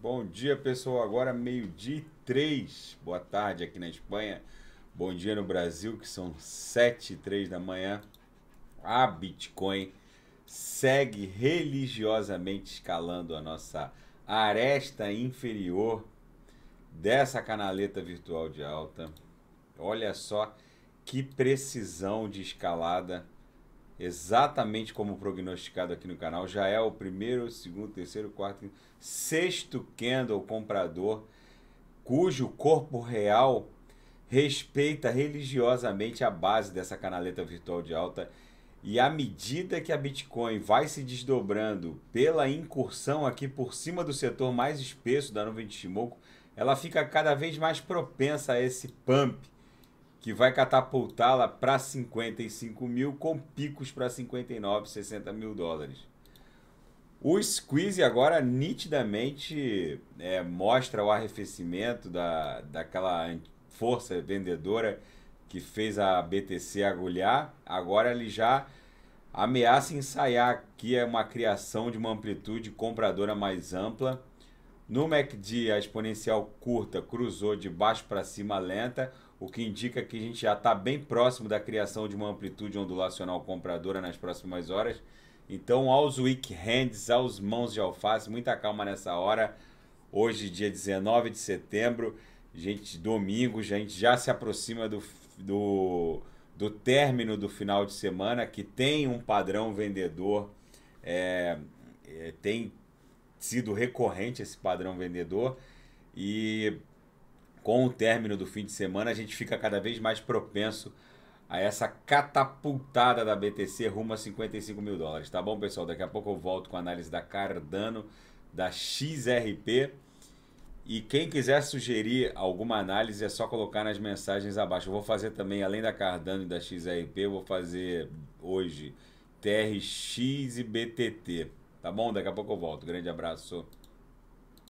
Bom dia, pessoal. Agora meio-dia e três. Boa tarde aqui na Espanha. Bom dia no Brasil, que são sete e três da manhã. A Bitcoin segue religiosamente escalando a nossa aresta inferior dessa canaleta virtual de alta. Olha só que precisão de escalada exatamente como prognosticado aqui no canal. Já é o primeiro, segundo, terceiro, quarto, sexto candle comprador cujo corpo real respeita religiosamente a base dessa canaleta virtual de alta. E à medida que a Bitcoin vai se desdobrando pela incursão aqui por cima do setor mais espesso da nuvem de Shimoku, ela fica cada vez mais propensa a esse pump que vai catapultá-la para 55 mil, com picos para 59, 60 mil dólares. O squeeze agora nitidamente é, mostra o arrefecimento da, daquela força vendedora que fez a BTC agulhar. Agora ele já ameaça ensaiar aqui é uma criação de uma amplitude compradora mais ampla no MACD, a exponencial curta cruzou de baixo para cima lenta, o que indica que a gente já está bem próximo da criação de uma amplitude ondulacional compradora nas próximas horas. Então, aos weak hands, aos mãos de alface, muita calma nessa hora. Hoje, dia 19 de setembro, gente, domingo, a gente já se aproxima do, do, do término do final de semana, que tem um padrão vendedor, é, é, tem sido recorrente esse padrão vendedor e com o término do fim de semana a gente fica cada vez mais propenso a essa catapultada da BTC rumo a 55 mil dólares. Tá bom, pessoal? Daqui a pouco eu volto com a análise da Cardano, da XRP. E quem quiser sugerir alguma análise é só colocar nas mensagens abaixo. Eu vou fazer também, além da Cardano e da XRP, eu vou fazer hoje TRX e BTT. Tá bom? Daqui a pouco eu volto. Grande abraço.